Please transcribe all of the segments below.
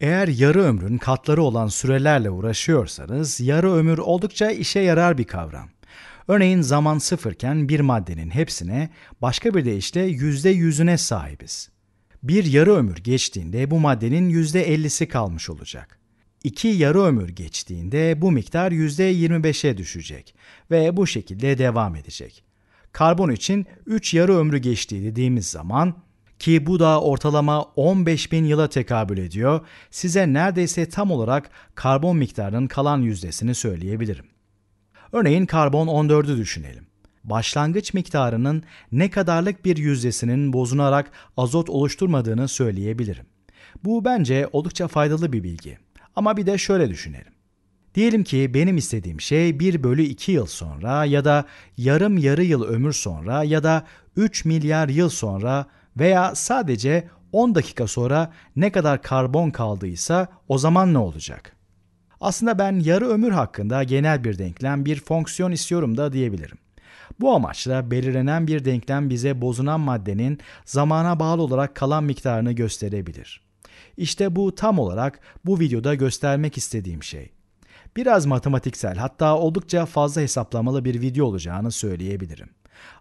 Eğer yarı ömrün katları olan sürelerle uğraşıyorsanız yarı ömür oldukça işe yarar bir kavram. Örneğin zaman sıfırken bir maddenin hepsine başka bir deyişle yüzde yüzüne sahibiz. Bir yarı ömür geçtiğinde bu maddenin yüzde ellisi kalmış olacak. İki yarı ömür geçtiğinde bu miktar yüzde yirmi beşe düşecek ve bu şekilde devam edecek. Karbon için 3 yarı ömrü geçtiği dediğimiz zaman ki bu da ortalama 15 bin yıla tekabül ediyor, size neredeyse tam olarak karbon miktarının kalan yüzdesini söyleyebilirim. Örneğin karbon 14'ü düşünelim. Başlangıç miktarının ne kadarlık bir yüzdesinin bozunarak azot oluşturmadığını söyleyebilirim. Bu bence oldukça faydalı bir bilgi. Ama bir de şöyle düşünelim. Diyelim ki benim istediğim şey 1 bölü 2 yıl sonra ya da yarım yarı yıl ömür sonra ya da 3 milyar yıl sonra veya sadece 10 dakika sonra ne kadar karbon kaldıysa o zaman ne olacak? Aslında ben yarı ömür hakkında genel bir denklem, bir fonksiyon istiyorum da diyebilirim. Bu amaçla belirlenen bir denklem bize bozunan maddenin zamana bağlı olarak kalan miktarını gösterebilir. İşte bu tam olarak bu videoda göstermek istediğim şey. Biraz matematiksel hatta oldukça fazla hesaplamalı bir video olacağını söyleyebilirim.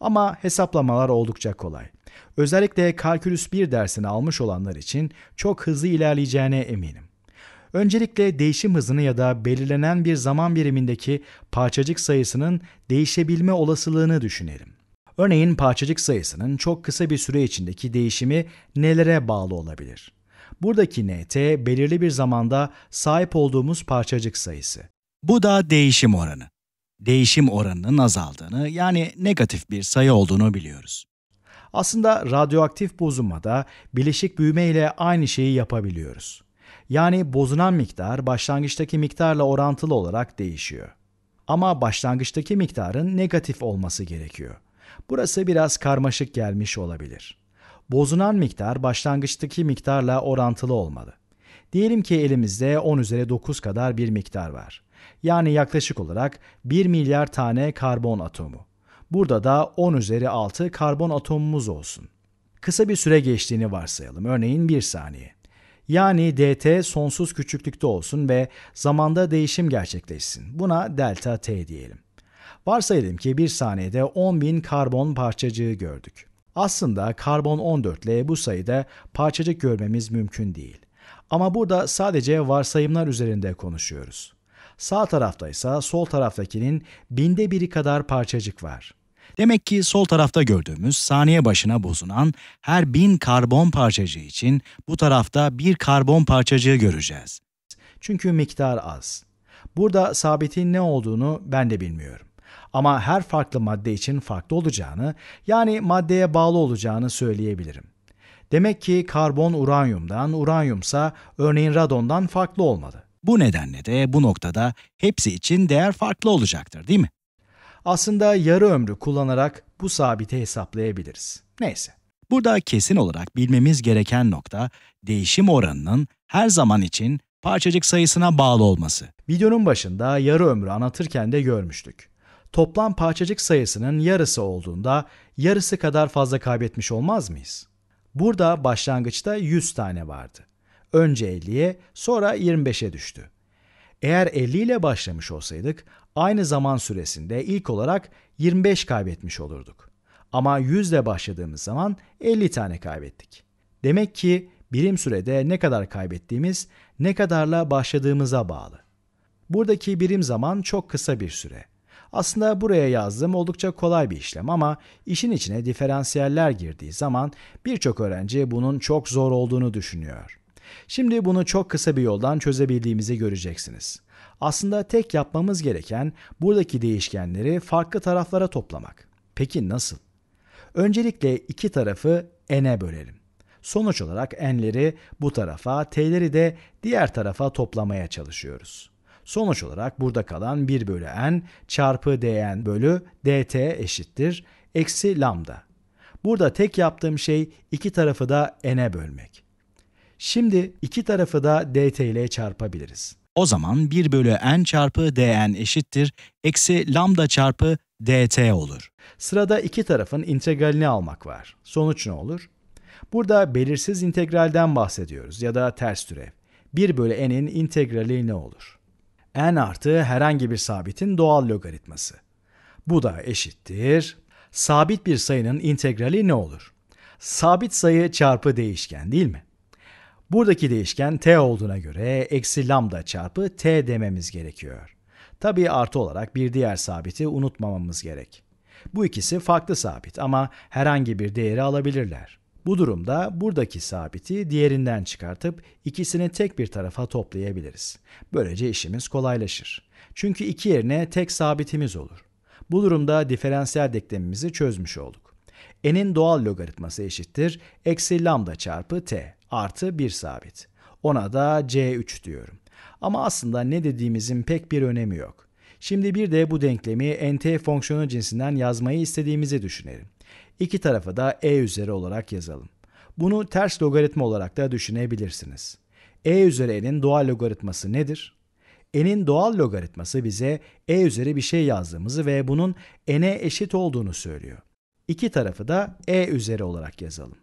Ama hesaplamalar oldukça kolay. Özellikle kalkülüs 1 dersini almış olanlar için çok hızlı ilerleyeceğine eminim. Öncelikle değişim hızını ya da belirlenen bir zaman birimindeki parçacık sayısının değişebilme olasılığını düşünelim. Örneğin parçacık sayısının çok kısa bir süre içindeki değişimi nelere bağlı olabilir? Buradaki nt belirli bir zamanda sahip olduğumuz parçacık sayısı. Bu da değişim oranı. Değişim oranının azaldığını yani negatif bir sayı olduğunu biliyoruz. Aslında radyoaktif bozulmada bileşik büyüme ile aynı şeyi yapabiliyoruz. Yani bozunan miktar başlangıçtaki miktarla orantılı olarak değişiyor. Ama başlangıçtaki miktarın negatif olması gerekiyor. Burası biraz karmaşık gelmiş olabilir. Bozunan miktar başlangıçtaki miktarla orantılı olmalı. Diyelim ki elimizde 10 üzeri 9 kadar bir miktar var. Yani yaklaşık olarak 1 milyar tane karbon atomu. Burada da 10 üzeri 6 karbon atomumuz olsun. Kısa bir süre geçtiğini varsayalım. Örneğin 1 saniye. Yani dt sonsuz küçüklükte olsun ve zamanda değişim gerçekleşsin. Buna delta t diyelim. Varsayalım ki 1 saniyede 10.000 karbon parçacığı gördük. Aslında karbon 14 ile bu sayıda parçacık görmemiz mümkün değil. Ama burada sadece varsayımlar üzerinde konuşuyoruz. Sağ tarafta ise sol taraftakinin binde biri kadar parçacık var. Demek ki sol tarafta gördüğümüz saniye başına bozunan her bin karbon parçacığı için bu tarafta bir karbon parçacığı göreceğiz. Çünkü miktar az. Burada sabitin ne olduğunu ben de bilmiyorum. Ama her farklı madde için farklı olacağını, yani maddeye bağlı olacağını söyleyebilirim. Demek ki karbon uranyumdan, uranyumsa örneğin radondan farklı olmalı. Bu nedenle de bu noktada hepsi için değer farklı olacaktır değil mi? Aslında yarı ömrü kullanarak bu sabiti hesaplayabiliriz. Neyse. Burada kesin olarak bilmemiz gereken nokta değişim oranının her zaman için parçacık sayısına bağlı olması. Videonun başında yarı ömrü anlatırken de görmüştük. Toplam parçacık sayısının yarısı olduğunda yarısı kadar fazla kaybetmiş olmaz mıyız? Burada başlangıçta 100 tane vardı. Önce 50'ye, sonra 25'e düştü. Eğer 50 ile başlamış olsaydık, aynı zaman süresinde ilk olarak 25 kaybetmiş olurduk. Ama 100 ile başladığımız zaman 50 tane kaybettik. Demek ki birim sürede ne kadar kaybettiğimiz, ne kadarla başladığımıza bağlı. Buradaki birim zaman çok kısa bir süre. Aslında buraya yazdığım oldukça kolay bir işlem ama işin içine diferansiyeller girdiği zaman birçok öğrenci bunun çok zor olduğunu düşünüyor. Şimdi bunu çok kısa bir yoldan çözebildiğimizi göreceksiniz. Aslında tek yapmamız gereken buradaki değişkenleri farklı taraflara toplamak. Peki nasıl? Öncelikle iki tarafı n'e bölelim. Sonuç olarak n'leri bu tarafa, t'leri de diğer tarafa toplamaya çalışıyoruz. Sonuç olarak burada kalan 1 bölü n çarpı dn bölü dt eşittir eksi lambda. Burada tek yaptığım şey iki tarafı da n'e bölmek. Şimdi iki tarafı da dt ile çarpabiliriz. O zaman 1 bölü n çarpı dn eşittir, eksi lambda çarpı dt olur. Sırada iki tarafın integralini almak var. Sonuç ne olur? Burada belirsiz integralden bahsediyoruz ya da ters türev. 1 bölü n'in integrali ne olur? n artı herhangi bir sabitin doğal logaritması. Bu da eşittir. Sabit bir sayının integrali ne olur? Sabit sayı çarpı değişken değil mi? Buradaki değişken t olduğuna göre eksi lambda çarpı t dememiz gerekiyor. Tabii artı olarak bir diğer sabiti unutmamamız gerek. Bu ikisi farklı sabit ama herhangi bir değeri alabilirler. Bu durumda buradaki sabiti diğerinden çıkartıp ikisini tek bir tarafa toplayabiliriz. Böylece işimiz kolaylaşır. Çünkü iki yerine tek sabitimiz olur. Bu durumda diferansiyel denklemimizi çözmüş olduk. n'in doğal logaritması eşittir eksi lambda çarpı t artı 1 sabit. Ona da C3 diyorum. Ama aslında ne dediğimizin pek bir önemi yok. Şimdi bir de bu denklemi nt fonksiyonu cinsinden yazmayı istediğimizi düşünelim. İki tarafı da e üzeri olarak yazalım. Bunu ters logaritma olarak da düşünebilirsiniz. e üzeri e'nin doğal logaritması nedir? e'nin doğal logaritması bize e üzeri bir şey yazdığımızı ve bunun n'e eşit olduğunu söylüyor. İki tarafı da e üzeri olarak yazalım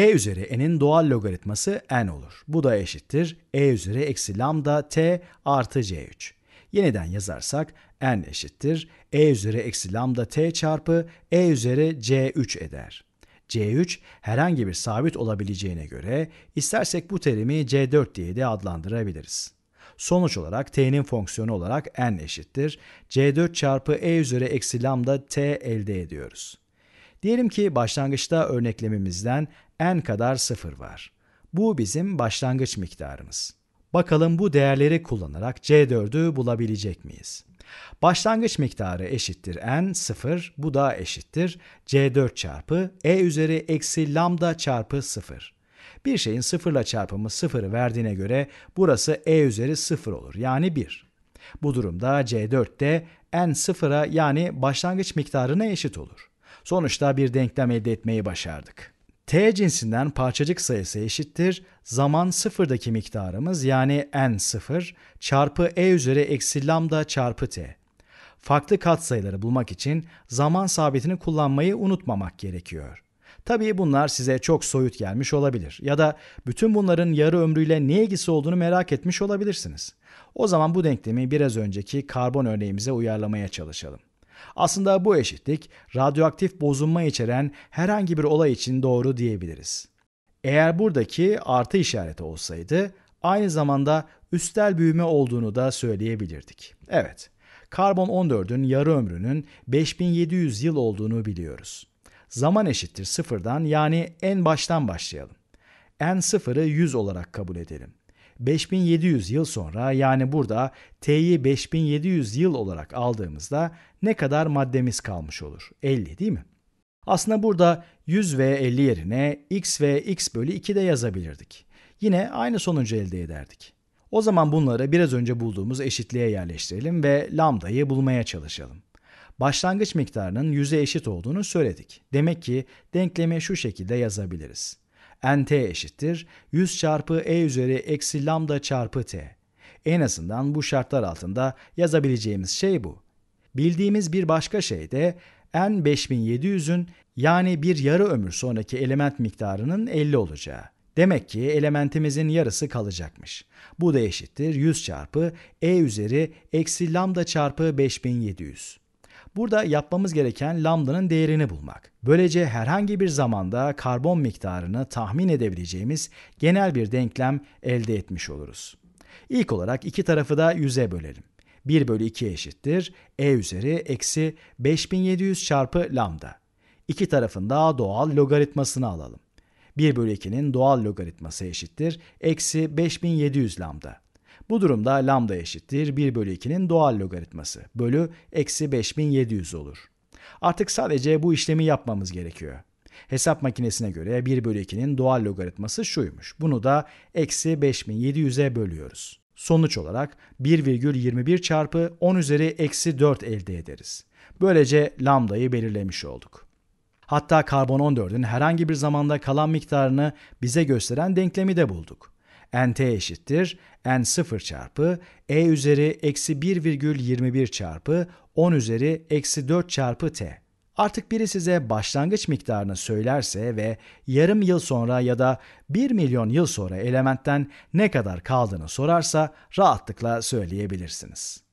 e üzeri n'in doğal logaritması n olur. Bu da eşittir e üzeri eksi lambda t artı c3. Yeniden yazarsak n eşittir e üzeri eksi lambda t çarpı e üzeri c3 eder. C3 herhangi bir sabit olabileceğine göre istersek bu terimi C4 diye de adlandırabiliriz. Sonuç olarak t'nin fonksiyonu olarak n eşittir. C4 çarpı e üzeri eksi lambda t elde ediyoruz. Diyelim ki başlangıçta örneklemimizden n kadar sıfır var. Bu bizim başlangıç miktarımız. Bakalım bu değerleri kullanarak C4'ü bulabilecek miyiz? Başlangıç miktarı eşittir n 0 bu da eşittir c4 çarpı e üzeri eksi lambda çarpı 0. Bir şeyin sıfırla çarpımı 0 verdiğine göre burası e üzeri 0 olur yani 1. Bu durumda c4 de n sıfıra yani başlangıç miktarına eşit olur. Sonuçta bir denklem elde etmeyi başardık. T cinsinden parçacık sayısı eşittir. Zaman sıfırdaki miktarımız yani n sıfır çarpı e üzeri eksi lambda çarpı t. Farklı katsayıları bulmak için zaman sabitini kullanmayı unutmamak gerekiyor. Tabii bunlar size çok soyut gelmiş olabilir ya da bütün bunların yarı ömrüyle ne ilgisi olduğunu merak etmiş olabilirsiniz. O zaman bu denklemi biraz önceki karbon örneğimize uyarlamaya çalışalım. Aslında bu eşitlik radyoaktif bozunma içeren herhangi bir olay için doğru diyebiliriz. Eğer buradaki artı işareti olsaydı aynı zamanda üstel büyüme olduğunu da söyleyebilirdik. Evet, karbon 14'ün yarı ömrünün 5700 yıl olduğunu biliyoruz. Zaman eşittir sıfırdan yani en baştan başlayalım. N 0'ı 100 olarak kabul edelim. 5700 yıl sonra yani burada T'yi 5700 yıl olarak aldığımızda ne kadar maddemiz kalmış olur? 50 değil mi? Aslında burada 100 ve 50 yerine x ve x bölü 2 de yazabilirdik. Yine aynı sonucu elde ederdik. O zaman bunları biraz önce bulduğumuz eşitliğe yerleştirelim ve lambdayı bulmaya çalışalım. Başlangıç miktarının 100'e eşit olduğunu söyledik. Demek ki denklemi şu şekilde yazabiliriz nt eşittir 100 çarpı e üzeri eksi lambda çarpı t. En azından bu şartlar altında yazabileceğimiz şey bu. Bildiğimiz bir başka şey de n 5700'ün yani bir yarı ömür sonraki element miktarının 50 olacağı. Demek ki elementimizin yarısı kalacakmış. Bu da eşittir 100 çarpı e üzeri eksi lambda çarpı 5700. Burada yapmamız gereken lambdanın değerini bulmak. Böylece herhangi bir zamanda karbon miktarını tahmin edebileceğimiz genel bir denklem elde etmiş oluruz. İlk olarak iki tarafı da 100'e bölelim. 1 bölü 2 eşittir. E üzeri eksi 5700 çarpı lambda. İki tarafın da doğal logaritmasını alalım. 1 bölü 2'nin doğal logaritması eşittir. Eksi 5700 lambda. Bu durumda lambda eşittir 1 bölü 2'nin doğal logaritması bölü eksi 5700 olur. Artık sadece bu işlemi yapmamız gerekiyor. Hesap makinesine göre 1 bölü 2'nin doğal logaritması şuymuş. Bunu da eksi 5700'e bölüyoruz. Sonuç olarak 1,21 çarpı 10 üzeri eksi 4 elde ederiz. Böylece lambdayı belirlemiş olduk. Hatta karbon 14'ün herhangi bir zamanda kalan miktarını bize gösteren denklemi de bulduk nt eşittir n 0 çarpı e üzeri eksi 1,21 çarpı 10 üzeri eksi 4 çarpı t. Artık biri size başlangıç miktarını söylerse ve yarım yıl sonra ya da 1 milyon yıl sonra elementten ne kadar kaldığını sorarsa rahatlıkla söyleyebilirsiniz.